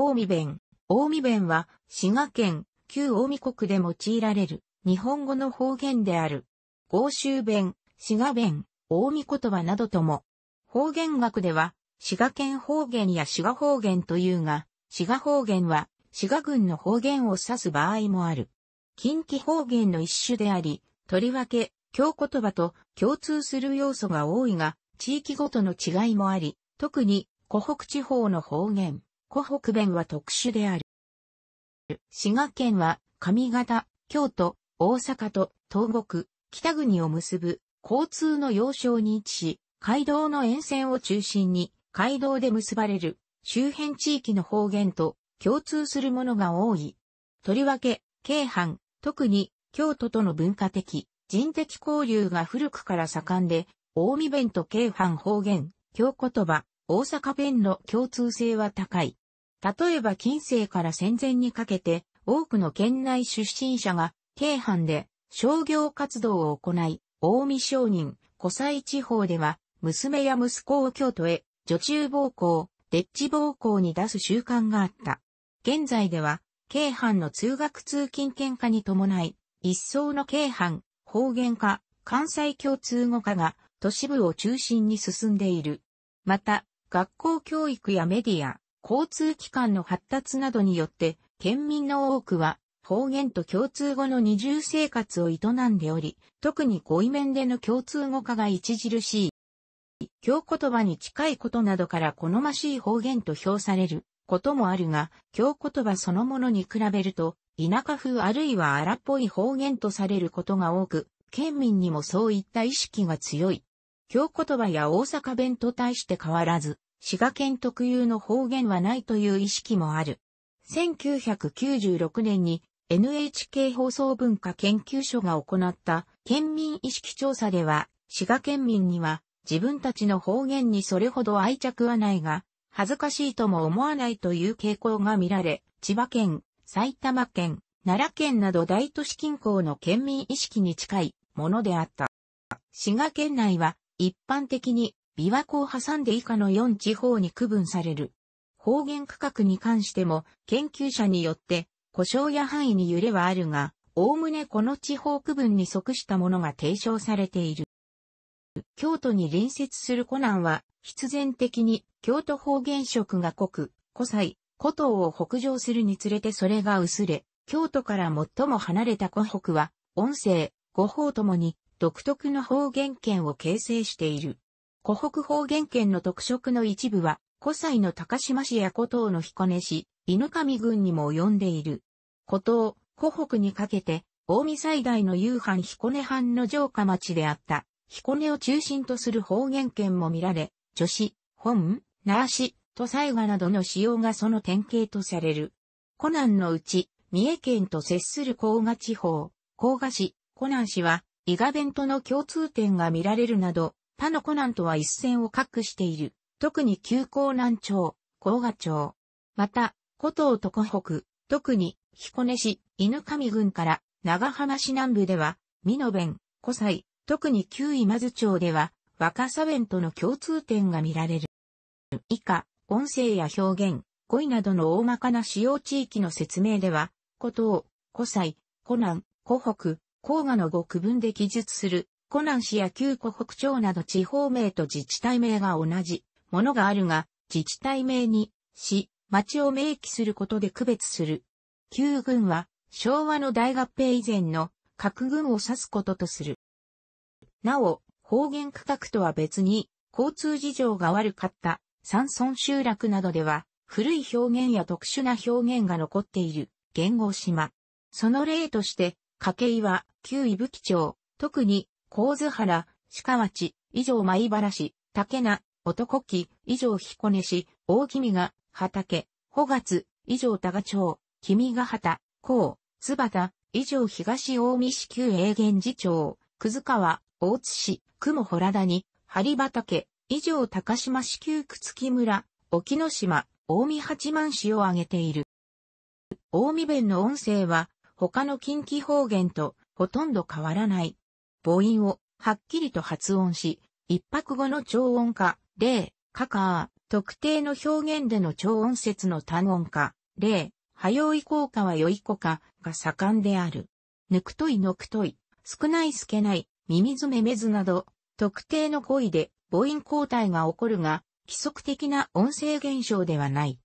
近江弁。近江弁は、滋賀県、旧近江国で用いられる、日本語の方言である。豪州弁、滋賀弁、近江言葉などとも。方言学では、滋賀県方言や滋賀方言というが、滋賀方言は、滋賀郡の方言を指す場合もある。近畿方言の一種であり、とりわけ、京言葉と共通する要素が多いが、地域ごとの違いもあり、特に湖北地方の方言、湖北弁は特殊である。滋賀県は上方、京都、大阪と東国、北国を結ぶ交通の要衝に位置し、街道の沿線を中心に街道で結ばれる周辺地域の方言と共通するものが多い。とりわけ、京阪、特に京都との文化的、人的交流が古くから盛んで、大見弁と京阪方言、京言葉、大阪弁の共通性は高い。例えば近世から戦前にかけて、多くの県内出身者が、京阪で商業活動を行い、近江商人、湖西地方では、娘や息子を京都へ、女中暴行、デッチ暴行に出す習慣があった。現在では、京阪の通学通勤喧嘩に伴い、一層の京阪、方言化、関西共通語化が都市部を中心に進んでいる。また、学校教育やメディア、交通機関の発達などによって、県民の多くは方言と共通語の二重生活を営んでおり、特に語彙面での共通語化が著しい。京言葉に近いことなどから好ましい方言と評されることもあるが、京言葉そのものに比べると、田舎風あるいは荒っぽい方言とされることが多く、県民にもそういった意識が強い。京言葉や大阪弁と対して変わらず、滋賀県特有の方言はないという意識もある。1996年に NHK 放送文化研究所が行った県民意識調査では、滋賀県民には自分たちの方言にそれほど愛着はないが、恥ずかしいとも思わないという傾向が見られ、千葉県、埼玉県、奈良県など大都市近郊の県民意識に近いものであった。滋賀県内は一般的に琵琶湖を挟んで以下の4地方に区分される。方言区画に関しても研究者によって故障や範囲に揺れはあるが、おおむねこの地方区分に即したものが提唱されている。京都に隣接する湖南は必然的に京都方言色が濃く、古才、古東を北上するにつれてそれが薄れ、京都から最も離れた湖北は、音声、語法ともに独特の方言圏を形成している。湖北方言圏の特色の一部は、古西の高島市や古東の彦根市、犬上郡にも及んでいる。古東、湖北にかけて、近江最大の夕飯彦根藩の城下町であった、彦根を中心とする方言圏も見られ、女子、本、なあし、と西賀などの使用がその典型とされる。湖南のうち、三重県と接する甲賀地方、甲賀市、湖南市は、伊賀弁との共通点が見られるなど、他のコナンとは一線を画している。特に旧江南町、甲賀町。また、古東と湖北、特に彦根市、犬上郡から長浜市南部では、美濃弁、古西、特に旧今津町では、若狭弁との共通点が見られる。以下、音声や表現、語彙などの大まかな使用地域の説明では、古東、古西、湖南、湖北、黄河の語区分で記述する、湖南市や旧湖北町など地方名と自治体名が同じものがあるが、自治体名に、市、町を明記することで区別する。旧軍は、昭和の大合併以前の各軍を指すこととする。なお、方言区画とは別に、交通事情が悪かった山村集落などでは、古い表現や特殊な表現が残っている言語島。その例として、掛計は、旧伊吹町、特に、神津原、鹿町、以上米原市、竹名、男木、以上彦根市、大君が、畑、穂月、以上多賀町、君ヶ畑、甲、津畑、以上東大見市旧永源寺町、葛川、大津市、雲穂谷、針畑、以上高島市旧朽木村、沖ノ島、大見八幡市を挙げている。近江弁の音声は、他の近畿方言とほとんど変わらない。母音をはっきりと発音し、一泊後の超音化、例、カカー、特定の表現での超音節の単音化、例、はよい効果はよい効果が盛んである。ぬくといのくとい、少ないすけない、耳ずめめずなど、特定の語彙で母音交代が起こるが、規則的な音声現象ではない。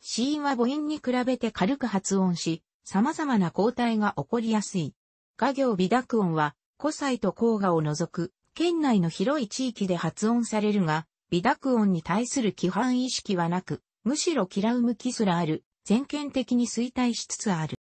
子音は母音に比べて軽く発音し、様々な交代が起こりやすい。画業微濁音は、古祭と黄河を除く、県内の広い地域で発音されるが、微濁音に対する規範意識はなく、むしろ嫌う向きすらある、全県的に衰退しつつある。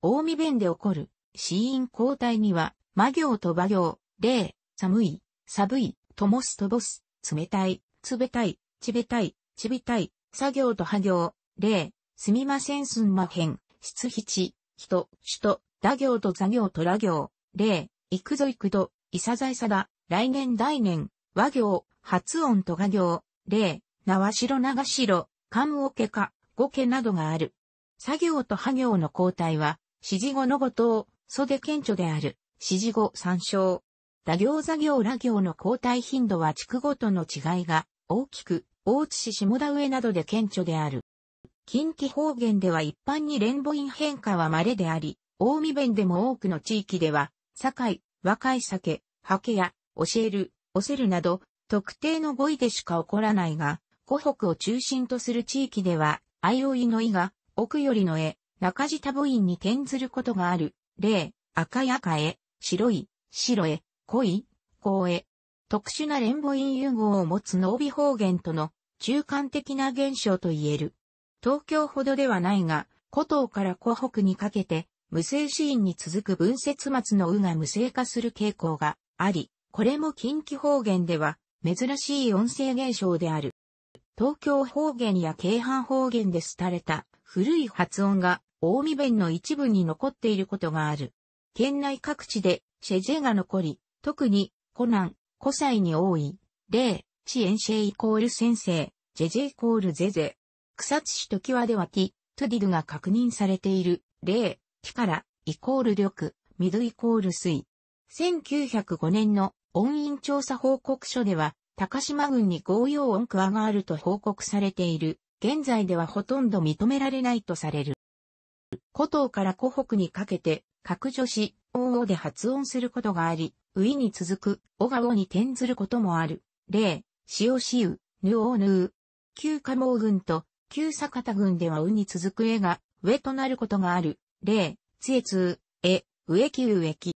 大見弁で起こる、死因交代には、魔行と馬行、霊、寒い、寒い、ともすとぼす、冷たい、つべたい、ちべたい、ちびたい、作業と破行、霊、すみませんすんまへん、出筆、人、首都、打行と座行と羅行、例、行くぞ行くと、いさざいさだ、来年来年、和行、発音と画行、例、縄白長白、漢おけか、語けなどがある。作業と破行の交代は、指示語の語頭、袖顕著である、指示語参照。打行座行羅行の交代頻度は地区ごとの違いが、大きく、大津市下田上などで顕著である。近畿方言では一般に連母音変化は稀であり、大見弁でも多くの地域では、境、若い酒、はけや、教える、おせるなど、特定の語彙でしか起こらないが、湖北を中心とする地域では、あいおいの意が、奥よりの絵、中地多母音に転ずることがある、例、赤や赤へ、白い、白絵、濃い、紅絵。特殊な連母音融合を持つ濃尾方言との中間的な現象と言える。東京ほどではないが、古東から湖北にかけて、無性死因に続く文節末の右が無性化する傾向があり、これも近畿方言では珍しい音声現象である。東京方言や京阪方言で廃れた古い発音が大見弁の一部に残っていることがある。県内各地でシェジェが残り、特にコナン、西に多い、例、エンシェイコール先生、ジェジェイコールゼゼ。草津市時和ではティ、トゥディドが確認されている、例、ティから、イコール緑、ミドイコール水。1905年の音韻調査報告書では、高島郡に合用音クワがあると報告されている。現在ではほとんど認められないとされる。古東から湖北にかけて、各子、詞、王で発音することがあり、ウに続く、オがオに転ずることもある。例、塩シヌオヌ旧加毛郡と旧坂田郡ではうに続く絵が、上となることがある、例、えつ通、絵、植木植木。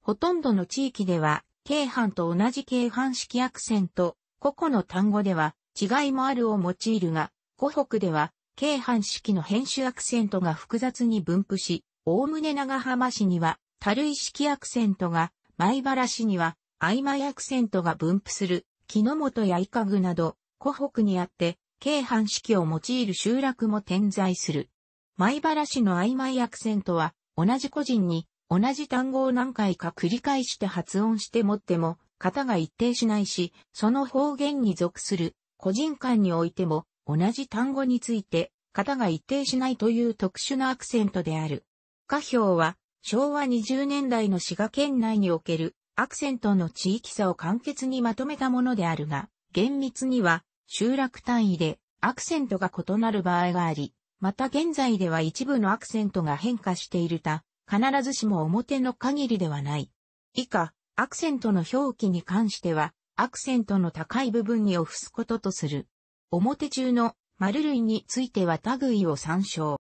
ほとんどの地域では、京阪と同じ京阪式アクセント、個々の単語では、違いもあるを用いるが、湖北では、京阪式の編集アクセントが複雑に分布し、おおむね長浜市には、るい式アクセントが、米原市には、曖昧アクセントが分布する、木の本や伊家具など、湖北にあって、京阪式を用いる集落も点在する。米原市の曖昧アクセントは、同じ個人に、同じ単語を何回か繰り返して発音して持っても、型が一定しないし、その方言に属する、個人間においても、同じ単語について、型が一定しないという特殊なアクセントである。下表は、昭和20年代の滋賀県内における、アクセントの地域差を簡潔にまとめたものであるが、厳密には、集落単位でアクセントが異なる場合があり、また現在では一部のアクセントが変化しているた、必ずしも表の限りではない。以下、アクセントの表記に関しては、アクセントの高い部分にオフすこととする。表中の丸類については類を参照。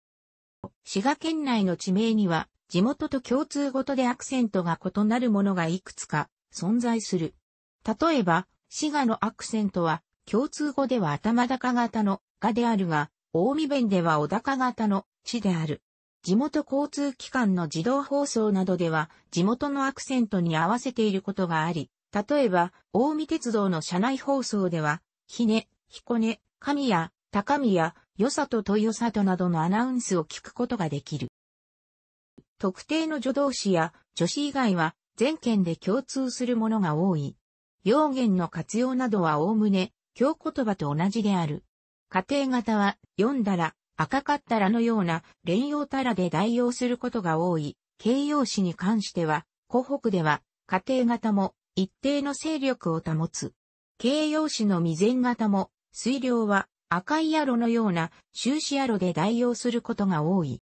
滋賀県内の地名には、地元と共通ごとでアクセントが異なるものがいくつか存在する。例えば、滋賀のアクセントは、共通語では頭高型のがであるが、大見弁では小高型の地である。地元交通機関の自動放送などでは地元のアクセントに合わせていることがあり、例えば、大見鉄道の車内放送では、ひね、ひこね、神谷、高宮、よさととよさとなどのアナウンスを聞くことができる。特定の助動詞や助詞以外は全県で共通するものが多い。用言の活用などはおおむね京言葉と同じである。家庭型は、読んだら、赤かったらのような連用たらで代用することが多い。形容詞に関しては、湖北では、家庭型も一定の勢力を保つ。形容詞の未然型も、水量は赤い野路のような終始野路で代用することが多い。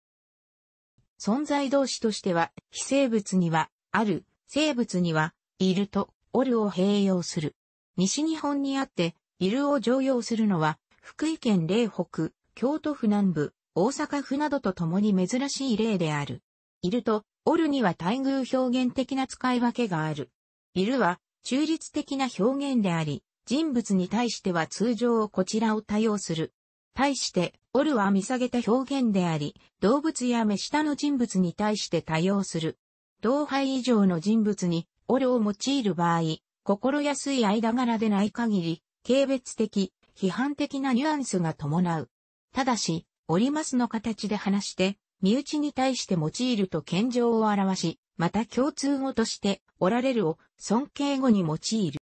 存在動詞としては、非生物には、ある、生物には、いると、おるを併用する。西日本にあって、イルを常用するのは、福井県霊北、京都府南部、大阪府などと共に珍しい例である。イルと、オルには待遇表現的な使い分けがある。イルは、中立的な表現であり、人物に対しては通常こちらを多用する。対して、オルは見下げた表現であり、動物や目下の人物に対して多用する。同輩以上の人物に、オルを用いる場合、心安い間柄でない限り、軽蔑的、批判的なニュアンスが伴う。ただし、折りますの形で話して、身内に対して用いると謙譲を表し、また共通語として、おられるを尊敬語に用いる。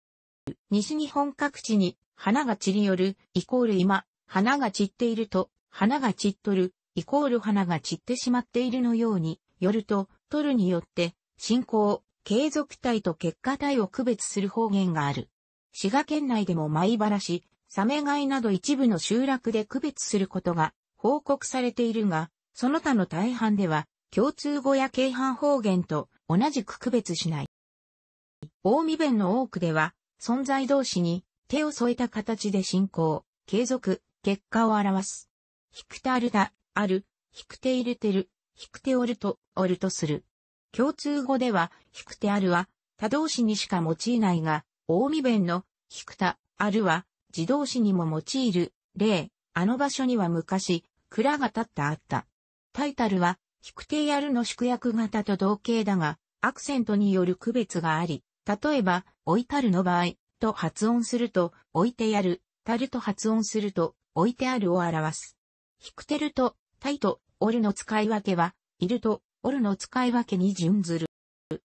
西日本各地に、花が散りよる、イコール今、花が散っていると、花が散っとる、イコール花が散ってしまっているのように、よると、取るによって、進行、継続体と結果体を区別する方言がある。滋賀県内でも米原市、サメイなど一部の集落で区別することが報告されているが、その他の大半では共通語や京阪方言と同じく区別しない。近江弁の多くでは、存在同士に手を添えた形で進行、継続、結果を表す。ヒくたるだ、ある、ひくて入れてる、ひくておると、おるとする。共通語では、ひくてあるは、他動詞にしか用いないが、大江弁の、ひくた、あるは、自動詞にも用いる、例、あの場所には昔、蔵が建ったあった。タイタルは、ひくてやるの宿約型と同型だが、アクセントによる区別があり、例えば、置いたるの場合、と発音すると、置いてやる、たると発音すると、置いてあるを表す。ひくてると、たいと、おるの使い分けは、いると、おるの使い分けに準ずる。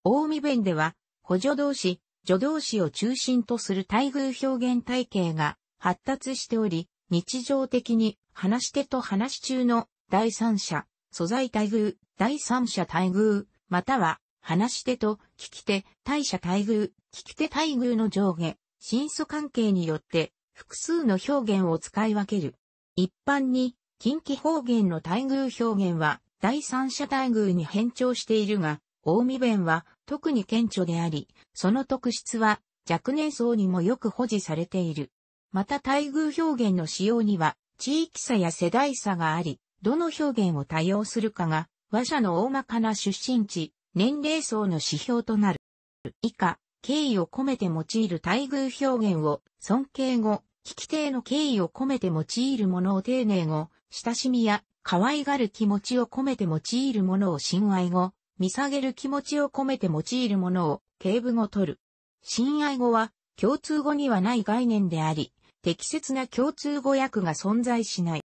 大江弁では、補助動詞、助動詞を中心とする待遇表現体系が発達しており、日常的に話し手と話し中の第三者、素材待遇、第三者待遇、または話し手と聞き手、対者待遇、聞き手待遇の上下、真相関係によって複数の表現を使い分ける。一般に近畿方言の待遇表現は第三者待遇に変調しているが、大見弁は特に顕著であり、その特質は若年層にもよく保持されている。また待遇表現の使用には地域差や世代差があり、どの表現を多用するかが、話者の大まかな出身地、年齢層の指標となる。以下、敬意を込めて用いる待遇表現を、尊敬語、聞き手への敬意を込めて用いるものを丁寧語、親しみや可愛がる気持ちを込めて用いるものを親愛語、見下げる気持ちを込めて用いるものを、敬語とる。親愛語は、共通語にはない概念であり、適切な共通語訳が存在しない。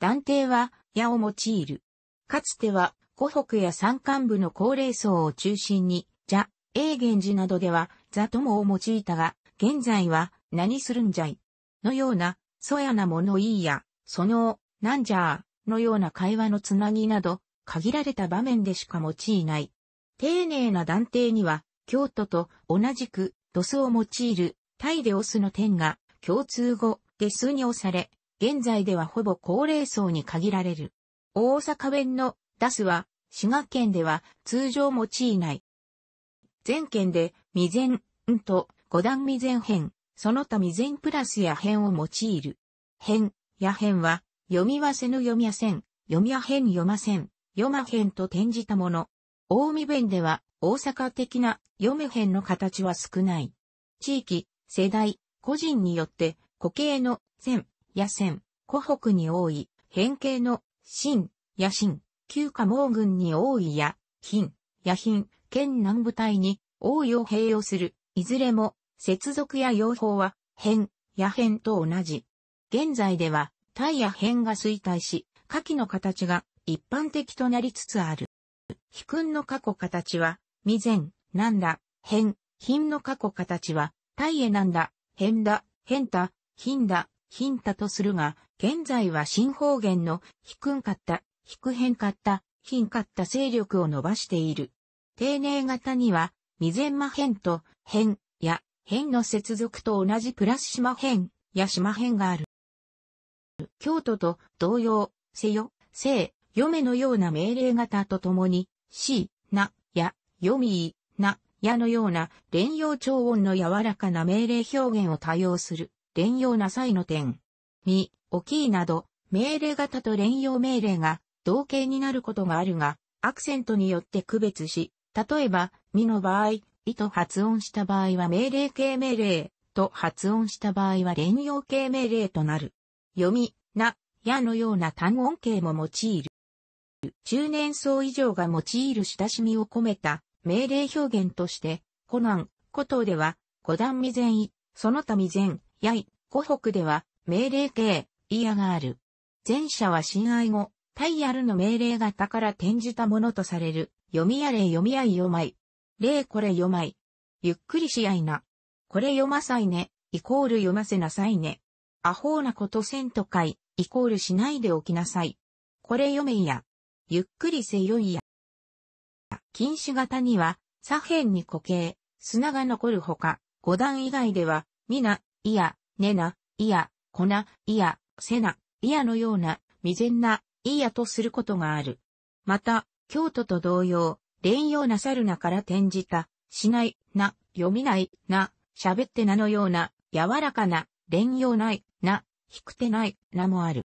断定は、矢を用いる。かつては、湖北や山間部の高齢層を中心に、じゃ、永源寺などでは、座友を用いたが、現在は、何するんじゃい。のような、そやなものいいや、その、なんじゃあ、のような会話のつなぎなど、限られた場面でしか用いない。丁寧な断定には、京都と同じくドスを用いるタイでオスの点が共通語で数に押され、現在ではほぼ高齢層に限られる。大阪弁のダスは滋賀県では通常用いない。全県で未然と五段未然編、その他未然プラスや編を用いる。編、や編は読みはせぬ読みやせん、読みや編読ません、読まへんと転じたもの。大見弁では、大阪的な読めへんの形は少ない。地域、世代、個人によって、固形の線、野線、湖北に多い、変形の新、野新、旧華毛群に多いや、品、野品、県南部隊に多いを併用する。いずれも、接続や用法は、変、野変と同じ。現在では、タイや変が衰退し、下記の形が一般的となりつつある。非君の過去形は、未然、なんだ、変、品の過去形は、大へなんだ、変だ、変だ、品だ、品だとするが、現在は新方言の、非君かった、非く変かった、品かった勢力を伸ばしている。丁寧型には、未然魔変と、変、や、変の接続と同じプラス島変、や島変がある。京都と同様、せよ、せい、嫁のような命令型とともに、し、な、や、読み、な、やのような連用調音の柔らかな命令表現を多用する、連用な際の点。み、おきいなど、命令型と連用命令が同型になることがあるが、アクセントによって区別し、例えば、みの場合、いと発音した場合は命令形命令と発音した場合は連用形命令となる。読み、な、やのような単音形も用いる。中年層以上が用いる親しみを込めた命令表現として、コナン、古東では、五段未然位、その他未然、やい、古北では、命令形、いやがある。前者は親愛語、イアルの命令型から転じたものとされる、読みやれ読み合い読まい。例これ読まい。ゆっくりし合いな。これ読まさいね、イコール読ませなさいね。アホーなことせんとかい、イコールしないでおきなさい。これ読めいや。ゆっくりせよいや。禁止型には、左辺に固形、砂が残るほか、五段以外では、みな、いや、ねな、いや、こな、いや、せな、いやのような、未然な、いやとすることがある。また、京都と同様、連用なさるなから転じた、しない、な、読みない、な、喋ってなのような、柔らかな、連用ない、な、引く手ない、なもある。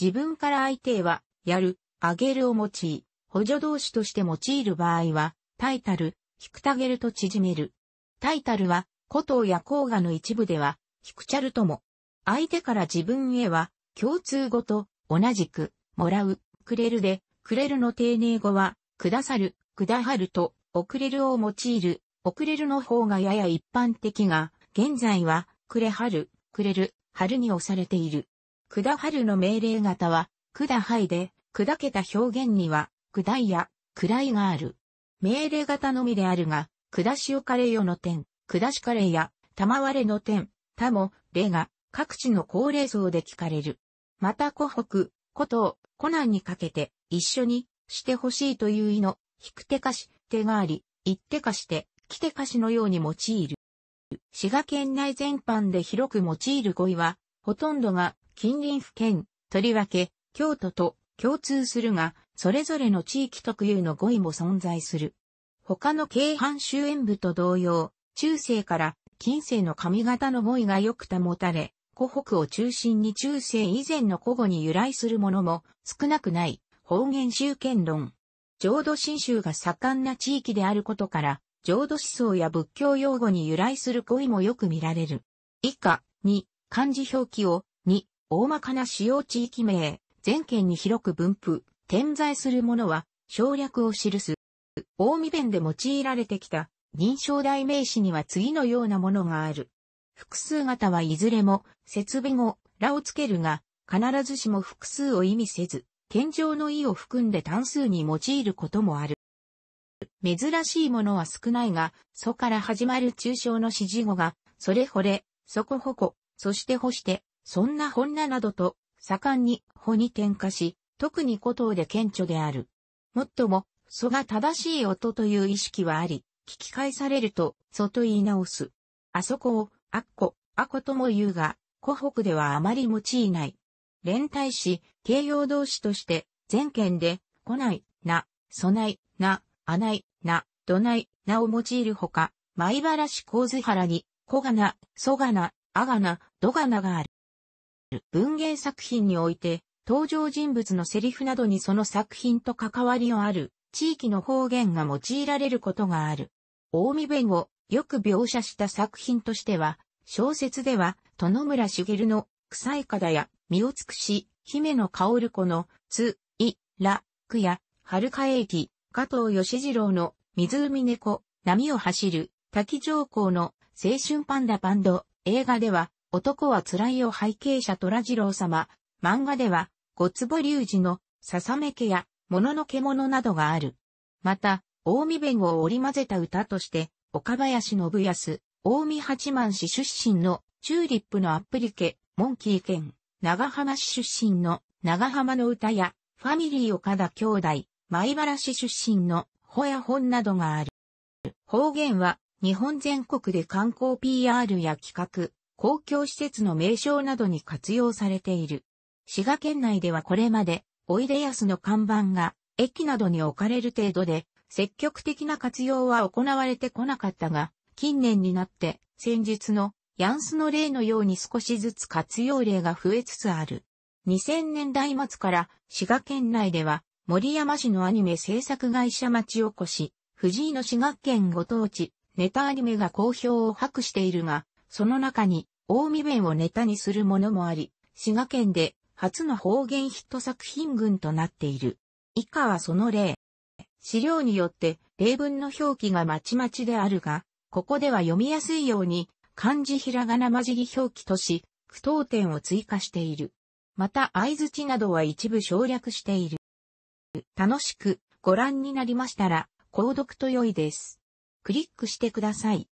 自分から相手は、やる、あげるを用い、補助動詞として用いる場合は、タイタル、引くたげると縮める。タイタルは、古党や黄河の一部では、引くチャルとも、相手から自分へは、共通語と、同じく、もらう、くれるで、くれるの丁寧語は、くださる、くだはると、遅れるを用いる、遅れるの方がやや一般的が、現在は、くれはる、くれる、春に押されている。くだはるの命令型は、くだはいで、砕けた表現には、砕いや、位がある。命令型のみであるが、下しおかれよの点、下しかれや、玉割れの点、他も、例が、各地の高齢層で聞かれる。また湖北、古東、湖南にかけて、一緒に、してほしいという意の、引く手かし、手があり、一手かして、来手かしのように用いる。滋賀県内全般で広く用いる語彙は、ほとんどが、近隣府県、とりわけ、京都と共通するが、それぞれの地域特有の語彙も存在する。他の京阪周縁部と同様、中世から近世の髪型の語彙がよく保たれ、湖北を中心に中世以前の古語に由来するものも少なくない方言集権論。浄土真宗が盛んな地域であることから、浄土思想や仏教用語に由来する語彙もよく見られる。以下、に、漢字表記を、に、大まかな使用地域名、全県に広く分布、点在するものは、省略を記す。大見弁で用いられてきた認証代名詞には次のようなものがある。複数型はいずれも、設備後、らをつけるが、必ずしも複数を意味せず、謙譲の意を含んで単数に用いることもある。珍しいものは少ないが、祖から始まる抽象の指示語が、それほれ、そこほこ、そして干して、そんな本ななどと、盛んに穂に転化し、特に古島で顕著である。もっとも、素が正しい音という意識はあり、聞き返されると、素と言い直す。あそこを、あっこ、あことも言うが、湖北ではあまり用いない。連帯し、形容動詞として、全県で、来ない、な、そない、な、あない、な、どない、なを用いるほか、米原市神津原に、こがな、そがな、あがな、どがながある。る文芸作品において、登場人物のセリフなどにその作品と関わりのある地域の方言が用いられることがある。大見弁をよく描写した作品としては、小説では、殿村茂の臭いかだや、身を尽くし、姫の薫子の、つ、い、ら、くや、春香駅、加藤義次郎の、湖猫、波を走る、滝上皇の、青春パンダバンド、映画では、男は辛いを背景者虎次郎様、漫画では、ごつぼ竜二の、ささめけや、もののけものなどがある。また、大見弁を織り混ぜた歌として、岡林信康、大見八幡市出身の、チューリップのアップリケ、モンキー県、長浜市出身の、長浜の歌や、ファミリー岡田兄弟、米原市出身の、ほや本などがある。方言は、日本全国で観光 PR や企画、公共施設の名称などに活用されている。滋賀県内ではこれまで、おいでやすの看板が駅などに置かれる程度で、積極的な活用は行われてこなかったが、近年になって先日のヤンスの例のように少しずつ活用例が増えつつある。2000年代末から滋賀県内では森山市のアニメ制作会社町おこし、藤井の滋賀県ご当地、ネタアニメが好評を博しているが、その中に、大見弁をネタにするものもあり、滋賀県で初の方言ヒット作品群となっている。以下はその例。資料によって例文の表記がまちまちであるが、ここでは読みやすいように漢字ひらがな混じり表記とし、句読点を追加している。また合図地などは一部省略している。楽しくご覧になりましたら、購読と良いです。クリックしてください。